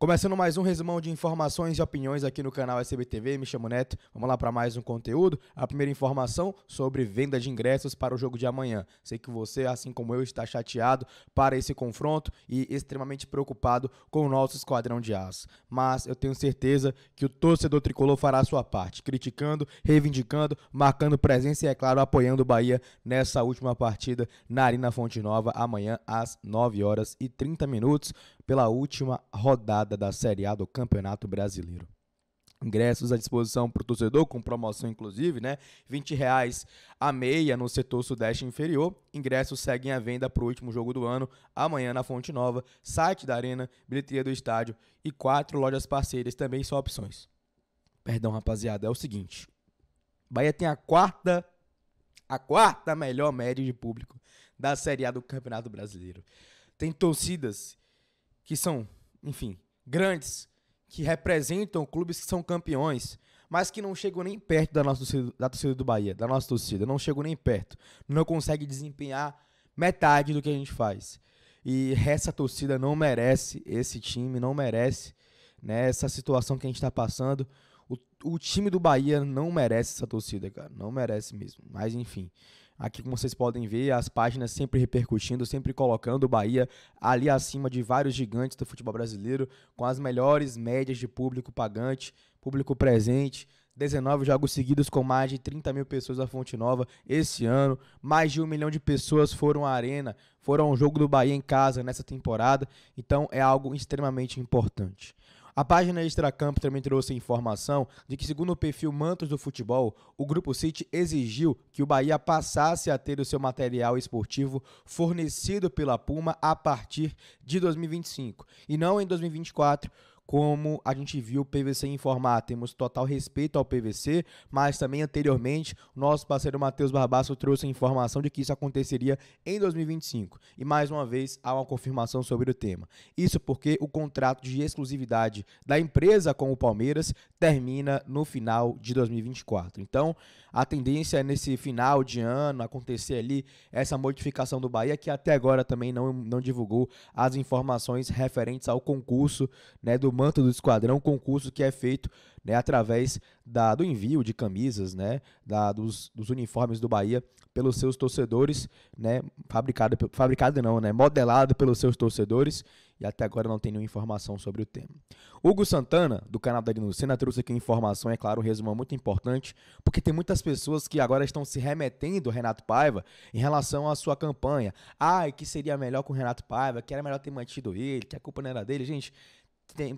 Começando mais um resumão de informações e opiniões aqui no canal SBTV, me chamo Neto. Vamos lá para mais um conteúdo. A primeira informação sobre venda de ingressos para o jogo de amanhã. Sei que você, assim como eu, está chateado para esse confronto e extremamente preocupado com o nosso esquadrão de aço. Mas eu tenho certeza que o torcedor tricolor fará a sua parte, criticando, reivindicando, marcando presença e, é claro, apoiando o Bahia nessa última partida na Arena Fonte Nova, amanhã às 9 horas e 30 minutos pela última rodada da Série A do Campeonato Brasileiro. Ingressos à disposição para o torcedor, com promoção inclusive, né? R$ 20 reais a meia no setor sudeste inferior. Ingressos seguem à venda para o último jogo do ano, amanhã na Fonte Nova, site da Arena, bilheteria do estádio e quatro lojas parceiras também são opções. Perdão, rapaziada, é o seguinte: Bahia tem a quarta, a quarta melhor média de público da Série A do Campeonato Brasileiro. Tem torcidas que são, enfim, grandes, que representam clubes que são campeões, mas que não chegam nem perto da nossa torcida, da torcida do Bahia, da nossa torcida, não chegam nem perto, não consegue desempenhar metade do que a gente faz. E essa torcida não merece, esse time não merece né, essa situação que a gente está passando. O, o time do Bahia não merece essa torcida, cara, não merece mesmo. Mas enfim, Aqui, como vocês podem ver, as páginas sempre repercutindo, sempre colocando o Bahia ali acima de vários gigantes do futebol brasileiro, com as melhores médias de público pagante, público presente. 19 jogos seguidos com mais de 30 mil pessoas à Fonte Nova esse ano. Mais de um milhão de pessoas foram à Arena, foram ao jogo do Bahia em casa nessa temporada. Então é algo extremamente importante. A página Extracampo também trouxe informação de que, segundo o perfil Mantos do Futebol, o Grupo City exigiu que o Bahia passasse a ter o seu material esportivo fornecido pela Puma a partir de 2025 e não em 2024, como a gente viu o PVC informar, temos total respeito ao PVC, mas também anteriormente, nosso parceiro Matheus Barbaço trouxe a informação de que isso aconteceria em 2025. E mais uma vez, há uma confirmação sobre o tema. Isso porque o contrato de exclusividade da empresa com o Palmeiras termina no final de 2024. Então, a tendência é nesse final de ano acontecer ali essa modificação do Bahia, que até agora também não, não divulgou as informações referentes ao concurso né, do manto do esquadrão, concurso que é feito né, através da, do envio de camisas, né, da, dos, dos, uniformes do Bahia pelos seus torcedores, né, fabricado, fabricado não, né, modelado pelos seus torcedores, e até agora não tem nenhuma informação sobre o tema. Hugo Santana, do canal da Gnucena, trouxe aqui informação, é claro, um resumo muito importante, porque tem muitas pessoas que agora estão se remetendo, Renato Paiva, em relação à sua campanha. Ai, que seria melhor com o Renato Paiva, que era melhor ter mantido ele, que a culpa não era dele. Gente,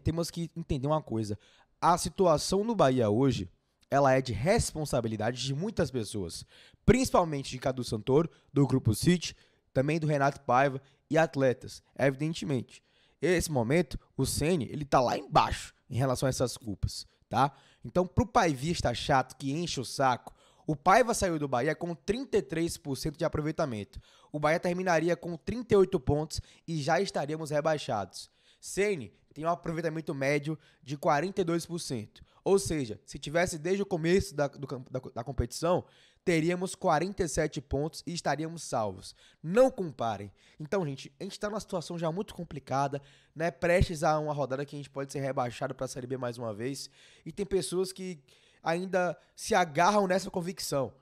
temos que entender uma coisa. A situação no Bahia hoje, ela é de responsabilidade de muitas pessoas, principalmente de Cadu Santoro, do Grupo City, também do Renato Paiva e atletas, evidentemente. Esse momento, o Ceni, ele tá lá embaixo em relação a essas culpas, tá? Então, pro paivista chato que enche o saco, o Paiva saiu do Bahia com 33% de aproveitamento. O Bahia terminaria com 38 pontos e já estaríamos rebaixados. Ceni tem um aproveitamento médio de 42%. Ou seja, se tivesse desde o começo da, do, da, da competição, teríamos 47 pontos e estaríamos salvos. Não comparem. Então, gente, a gente está numa situação já muito complicada, né? Prestes a uma rodada que a gente pode ser rebaixado para a Série B mais uma vez. E tem pessoas que ainda se agarram nessa convicção.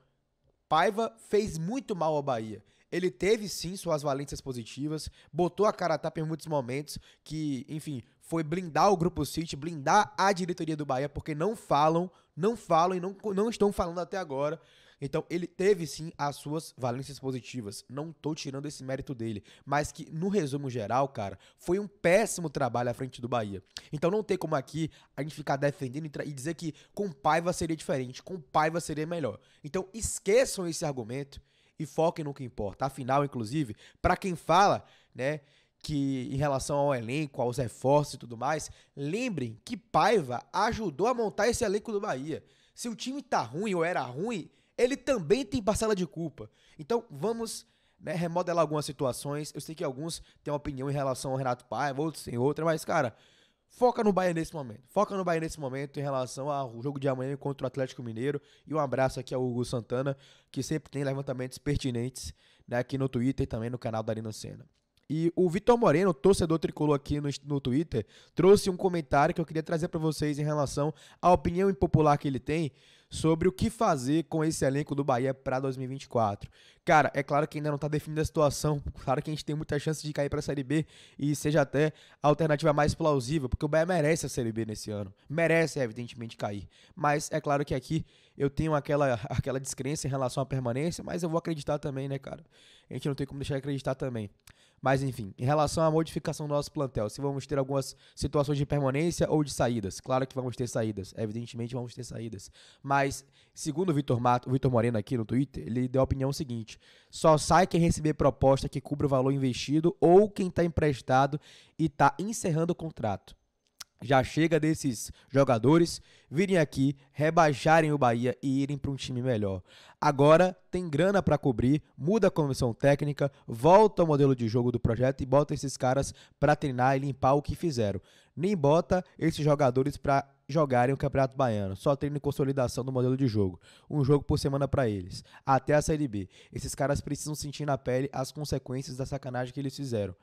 Paiva fez muito mal ao Bahia. Ele teve sim suas valências positivas, botou a cara a tapa em muitos momentos, que, enfim, foi blindar o grupo City, blindar a diretoria do Bahia, porque não falam, não falam e não, não estão falando até agora. Então, ele teve sim as suas valências positivas. Não tô tirando esse mérito dele. Mas que, no resumo geral, cara, foi um péssimo trabalho à frente do Bahia. Então não tem como aqui a gente ficar defendendo e dizer que com Paiva seria diferente, com Paiva seria melhor. Então esqueçam esse argumento e foquem no que importa. Afinal, inclusive, para quem fala, né, que em relação ao elenco, aos reforços e tudo mais, lembrem que Paiva ajudou a montar esse elenco do Bahia. Se o time tá ruim ou era ruim, ele também tem parcela de culpa. Então, vamos né, remodelar algumas situações. Eu sei que alguns têm uma opinião em relação ao Renato Paiva, outros têm outra, mas, cara, Foca no Bahia nesse momento. Foca no Bahia nesse momento em relação ao jogo de amanhã contra o Atlético Mineiro. E um abraço aqui ao Hugo Santana, que sempre tem levantamentos pertinentes né, aqui no Twitter e também no canal da Arena Senna. E o Vitor Moreno, torcedor tricolor aqui no, no Twitter, trouxe um comentário que eu queria trazer para vocês em relação à opinião impopular que ele tem sobre o que fazer com esse elenco do Bahia para 2024. Cara, é claro que ainda não está definida a situação, claro que a gente tem muita chance de cair para a Série B e seja até a alternativa mais plausível, porque o Bahia merece a Série B nesse ano, merece evidentemente cair, mas é claro que aqui eu tenho aquela, aquela descrença em relação à permanência, mas eu vou acreditar também, né, cara? A gente não tem como deixar de acreditar também. Mas enfim, em relação à modificação do nosso plantel, se vamos ter algumas situações de permanência ou de saídas. Claro que vamos ter saídas, evidentemente vamos ter saídas. Mas, segundo o Vitor, o Vitor Moreno aqui no Twitter, ele deu a opinião seguinte: só sai quem receber proposta que cubra o valor investido ou quem está emprestado e está encerrando o contrato. Já chega desses jogadores virem aqui, rebaixarem o Bahia e irem para um time melhor. Agora tem grana para cobrir, muda a comissão técnica, volta o modelo de jogo do projeto e bota esses caras para treinar e limpar o que fizeram. Nem bota esses jogadores para jogarem o Campeonato Baiano. Só treino e consolidação do modelo de jogo. Um jogo por semana para eles. Até a Série B. Esses caras precisam sentir na pele as consequências da sacanagem que eles fizeram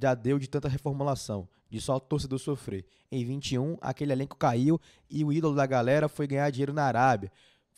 já deu de tanta reformulação, de só o torcedor sofrer. Em 21, aquele elenco caiu e o ídolo da galera foi ganhar dinheiro na Arábia.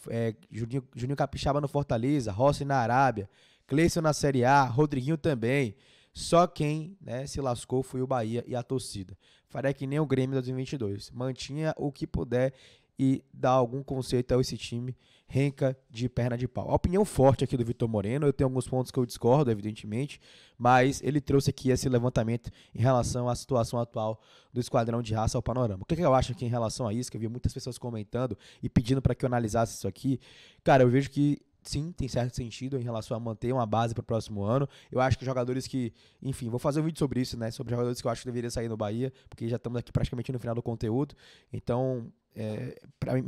É, Juninho, Juninho Capixaba no Fortaleza, Rossi na Arábia, Cleison na Série A, Rodriguinho também. Só quem né, se lascou foi o Bahia e a torcida. Faria que nem o Grêmio 2022. Mantinha o que puder e dar algum conceito a esse time renca de perna de pau. A opinião forte aqui do Vitor Moreno, eu tenho alguns pontos que eu discordo, evidentemente, mas ele trouxe aqui esse levantamento em relação à situação atual do esquadrão de raça ao panorama. O que, é que eu acho aqui em relação a isso, que eu vi muitas pessoas comentando e pedindo para que eu analisasse isso aqui. Cara, eu vejo que sim, tem certo sentido em relação a manter uma base para o próximo ano. Eu acho que jogadores que, enfim, vou fazer um vídeo sobre isso, né? Sobre jogadores que eu acho que deveria sair no Bahia, porque já estamos aqui praticamente no final do conteúdo. Então, é,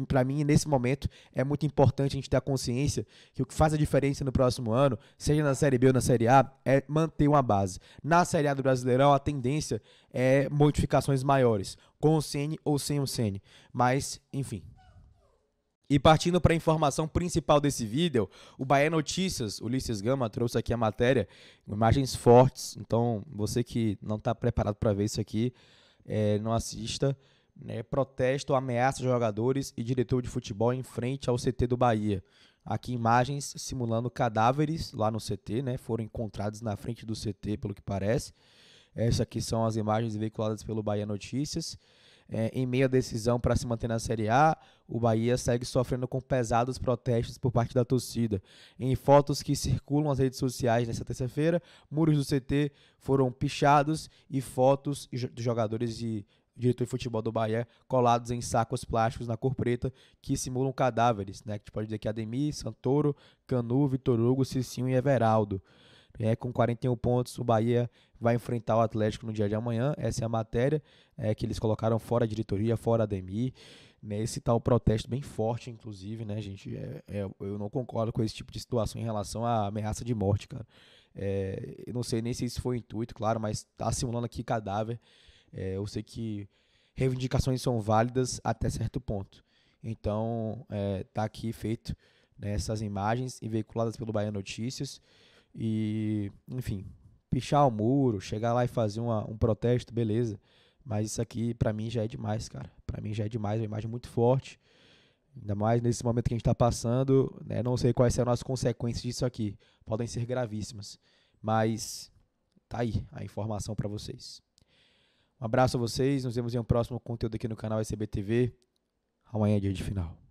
para mim, nesse momento, é muito importante a gente ter a consciência que o que faz a diferença no próximo ano, seja na Série B ou na Série A, é manter uma base. Na Série A do Brasileirão, a tendência é modificações maiores, com o Sene ou sem o Sene. Mas, enfim. E partindo para a informação principal desse vídeo, o Bahia Notícias, Ulisses Gama, trouxe aqui a matéria, imagens fortes. Então, você que não está preparado para ver isso aqui, é, não assista. Né, protesto ameaça jogadores e diretor de futebol em frente ao CT do Bahia. Aqui imagens simulando cadáveres lá no CT, né, foram encontrados na frente do CT, pelo que parece. Essas aqui são as imagens veiculadas pelo Bahia Notícias. É, em meio à decisão para se manter na Série A, o Bahia segue sofrendo com pesados protestos por parte da torcida. Em fotos que circulam as redes sociais nesta terça-feira, muros do CT foram pichados e fotos dos jogadores de diretor de futebol do Bahia, colados em sacos plásticos na cor preta que simulam cadáveres, né? Que a gente pode dizer que Ademir, Santoro, Canu, Vitor Hugo, Cicinho e Everaldo. É, com 41 pontos, o Bahia vai enfrentar o Atlético no dia de amanhã. Essa é a matéria é, que eles colocaram fora a diretoria, fora a Ademir. Né, esse tal protesto bem forte, inclusive, né, gente? É, é, eu não concordo com esse tipo de situação em relação à ameaça de morte, cara. É, eu não sei nem se isso foi intuito, claro, mas tá simulando aqui cadáver. É, eu sei que reivindicações são válidas até certo ponto. Então, está é, aqui feito né, imagens e veiculadas pelo Bahia Notícias. E, enfim, pichar o muro, chegar lá e fazer uma, um protesto, beleza. Mas isso aqui, para mim, já é demais, cara. Para mim já é demais, é uma imagem muito forte. Ainda mais nesse momento que a gente está passando, né? não sei quais serão as consequências disso aqui. Podem ser gravíssimas. Mas tá aí a informação para vocês. Um abraço a vocês, nos vemos em um próximo conteúdo aqui no canal SBTV. Amanhã é dia de final.